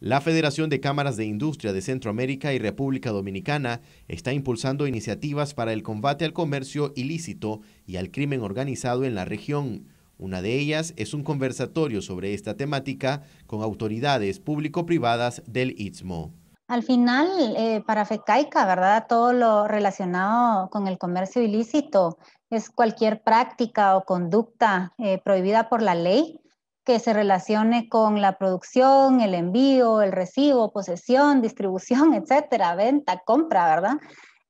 La Federación de Cámaras de Industria de Centroamérica y República Dominicana está impulsando iniciativas para el combate al comercio ilícito y al crimen organizado en la región. Una de ellas es un conversatorio sobre esta temática con autoridades público-privadas del ITSMO. Al final, eh, para FECAICA, ¿verdad? Todo lo relacionado con el comercio ilícito es cualquier práctica o conducta eh, prohibida por la ley que se relacione con la producción, el envío, el recibo, posesión, distribución, etcétera, venta, compra, ¿verdad?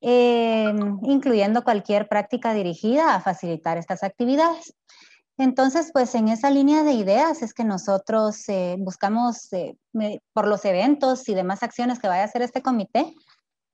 Eh, incluyendo cualquier práctica dirigida a facilitar estas actividades. Entonces, pues en esa línea de ideas es que nosotros eh, buscamos eh, por los eventos y demás acciones que vaya a hacer este comité,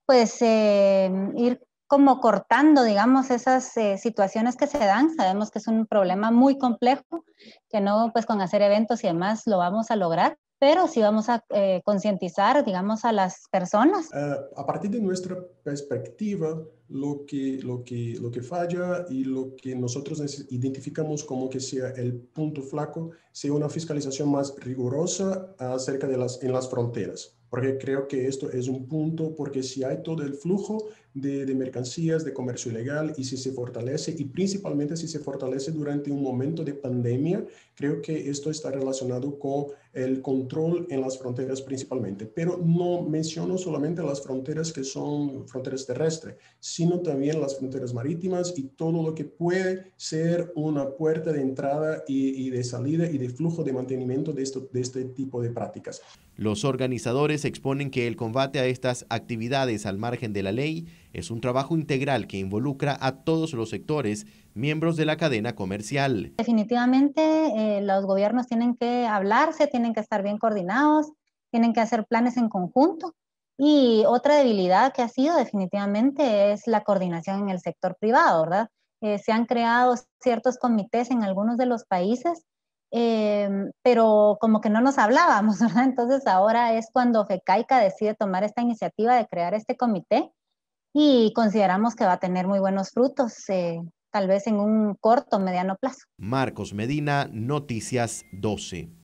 pues ir como cortando, digamos, esas eh, situaciones que se dan. Sabemos que es un problema muy complejo, que no, pues con hacer eventos y demás lo vamos a lograr, pero sí vamos a eh, concientizar, digamos, a las personas. Eh, a partir de nuestra perspectiva, lo que, lo, que, lo que falla y lo que nosotros identificamos como que sea el punto flaco, sea una fiscalización más rigurosa acerca de las, en las fronteras, porque creo que esto es un punto, porque si hay todo el flujo, de, mercancías, de comercio ilegal, y si se fortalece, y principalmente si se fortalece durante un momento de pandemia, creo que esto está relacionado con el control en las fronteras principalmente. Pero no menciono solamente las fronteras que son fronteras terrestres, sino también las fronteras marítimas y todo lo que puede ser una puerta de entrada y, de salida y de flujo de mantenimiento de, esto, de este tipo de prácticas. Los organizadores exponen que el combate a estas actividades al margen de la ley es un trabajo integral que involucra a todos los sectores, miembros de la cadena comercial. Definitivamente eh, los gobiernos tienen que hablarse, tienen que estar bien coordinados, tienen que hacer planes en conjunto. Y otra debilidad que ha sido definitivamente es la coordinación en el sector privado, ¿verdad? Eh, se han creado ciertos comités en algunos de los países, em, pero como que no nos hablábamos, ¿verdad? Entonces ahora es cuando FECAICA decide tomar esta iniciativa de crear este comité y consideramos que va a tener muy buenos frutos, eh, tal vez en un corto o mediano plazo. Marcos Medina, Noticias 12.